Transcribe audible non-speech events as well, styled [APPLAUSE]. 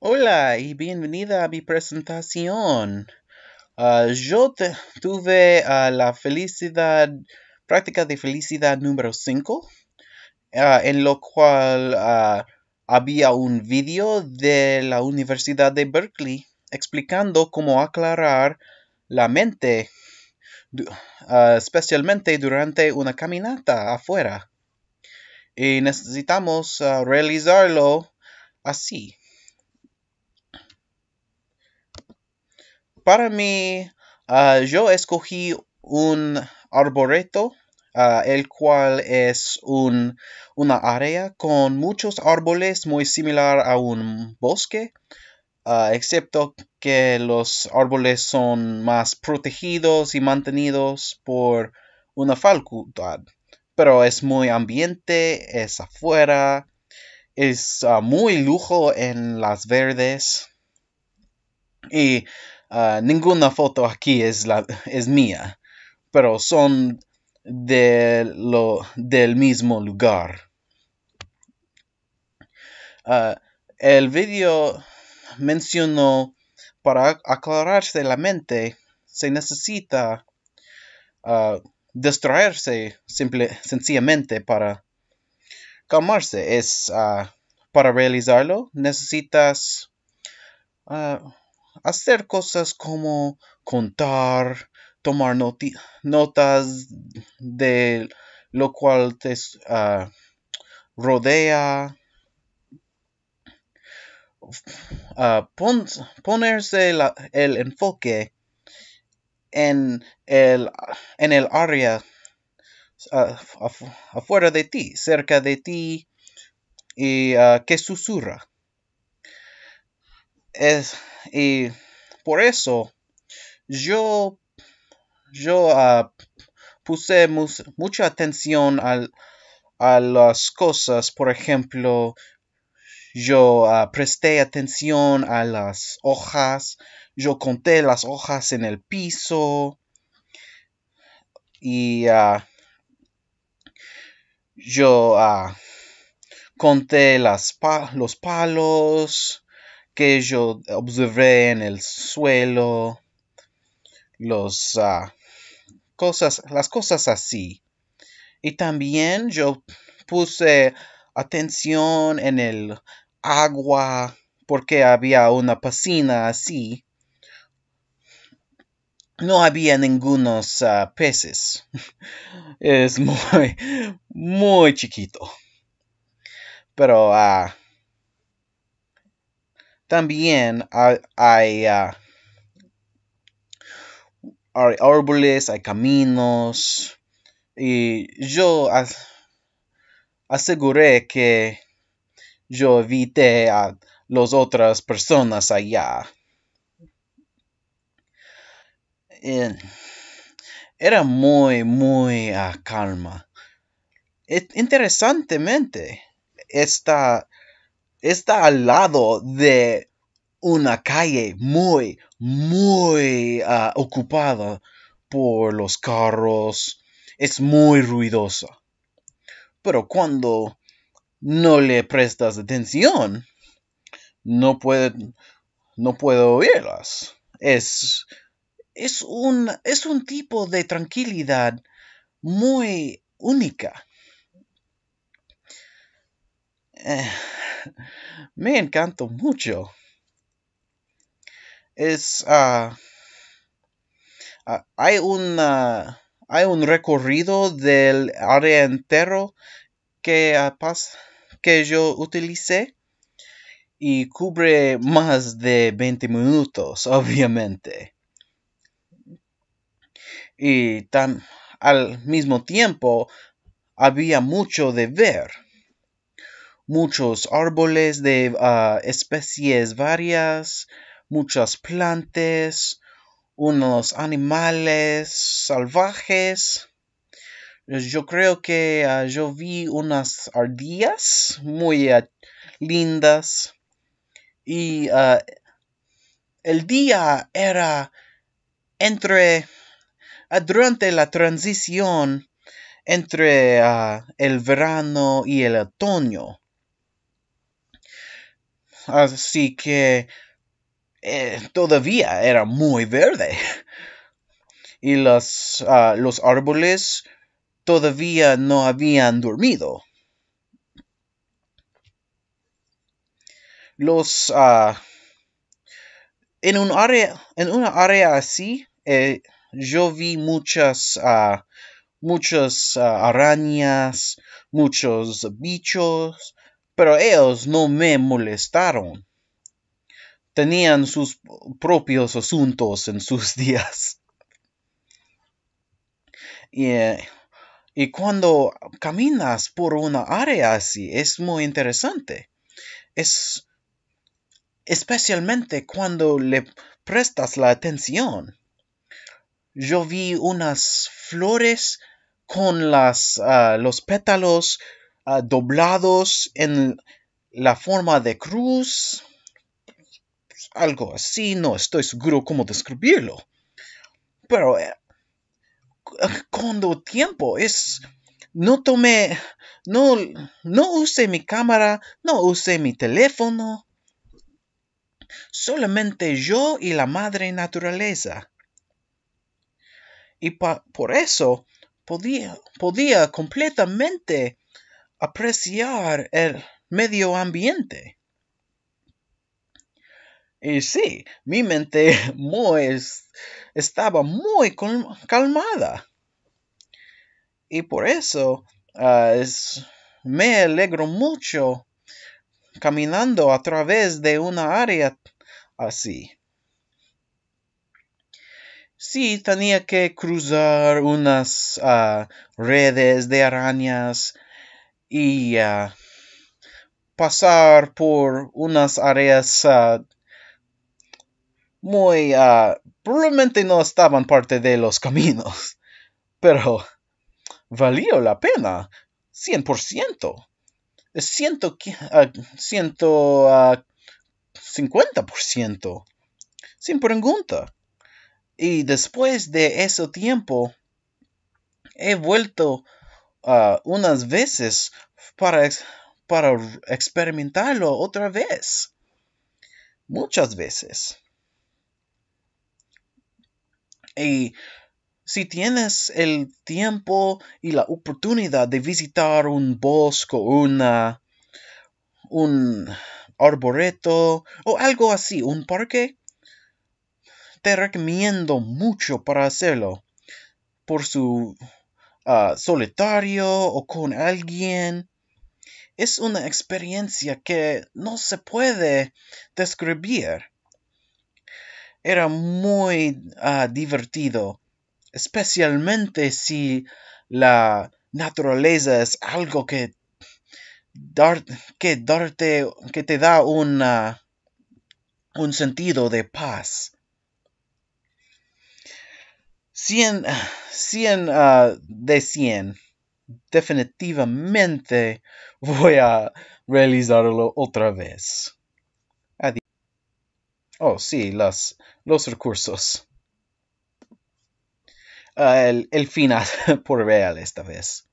Hola y bienvenida a mi presentación. Ah, yo tuve ah, la felicidad, práctica de felicidad número 5, ah, en lo cual había un vídeo de la Universidad de Berkeley explicando cómo aclarar la mente, especialmente durante una caminata afuera. Y necesitamos realizarlo así. para mí, ah, yo escogí un arboreto, ah, el cual es un, una área con muchos árboles muy similar a un bosque, ah, excepto que los árboles son más protegidos y mantenidos por una facultad. Pero es muy ambiente, es afuera, es muy lujo en las verdes. Y Ah, ninguna foto aquí es, la, es mía, pero son de lo, del mismo lugar. Ah, el video mencionó, para aclararse la mente, se necesita uh, distraerse simple, sencillamente para calmarse. Es, para realizarlo necesitas hacer cosas como contar, tomar notas de lo cual te ah, rodea, ah, ponerse el enfoque en el, en el área ah, afuera de ti, cerca de ti, y que susurra. Es, y por eso yo, yo ah, puse mucha atención a las cosas. Por ejemplo, yo ah, presté atención a las hojas. Yo conté las hojas en el piso. Y ah, yo conté las los palos que yo observé en el suelo, los, ah, cosas, las cosas así. Y también yo puse atención en el agua porque había una piscina así. No había ningunos ah, peces. [LAUGHS] es muy, muy chiquito. Pero ah, también ah, hay, árboles, hay caminos. Y yo aseguré que yo evité a las otras personas allá. era muy, muy ah, calma. E-, interesantemente, esta está al lado de una calle muy, muy ah, ocupada por los carros. Es muy ruidosa. Pero cuando no le prestas atención, no puede, no puedo oírlas. Es, es, un, es un tipo de tranquilidad muy única. Eh, [LAUGHS] me encantó mucho. Es. Ah, ah, hay, ah, hay un recorrido del área entero que, que yo utilicé y cubre más de 20 minutos, [LAUGHS] obviamente. Y tan, al mismo tiempo había mucho de ver muchos árboles de ah, especies varias, muchas plantas, unos animales salvajes. Pues yo creo que ah, yo vi unas ardillas muy ah, lindas y el día era entre durante la transición entre el verano y el otoño así que eh, todavía era muy verde. Y los, ah, los árboles todavía no habían dormido. Los ah, en un área en una área así eh, yo vi muchas ah, muchas arañas, muchos bichos, pero ellos no me molestaron. Tenían sus propios asuntos en sus [LAUGHS] días. Y, cuando caminas por una área así, es muy interesante. Es especialmente cuando le prestas la atención. Yo vi unas flores con las, ah, los pétalos Ah, doblados en la forma de cruz. Pues, algo así, no estoy seguro cómo describirlo. Pero eh, cuando tiempo es... No tomé... No, no usé mi cámara, no usé mi teléfono. Solamente yo y la madre naturaleza. Y por eso podía, podía completamente apreciar el medio ambiente. Y sí, mi mente [LAUGHS] muy, estaba muy calmada. Y por eso ah, es, me alegro mucho caminando a través de una área así. Sí, tenía que cruzar unas ah, redes de arañas y ah, pasar por unas áreas ah, muy ah, probablemente no estaban parte de los [LAUGHS] caminos, pero valió la pena, 100%. Ciento, ciento, sin pregunta. Y después de ese tiempo, he vuelto Ah, unas veces para, para experimentarlo otra vez. Muchas veces. Y si tienes el tiempo y la oportunidad de visitar un bosque, una, un arboreto o algo así, un parque, te recomiendo mucho para hacerlo por su Ah, solitario o con alguien. Es una experiencia que no se puede describir. Era muy ah, divertido, especialmente si la naturaleza es algo que, que, darte, que te da un sentido de paz. 100, 100 ah, de 100. Definitivamente voy a realizarlo otra vez. Adiós. Oh, sí, las, los recursos. Ah, el final [LAUGHS] por real esta vez.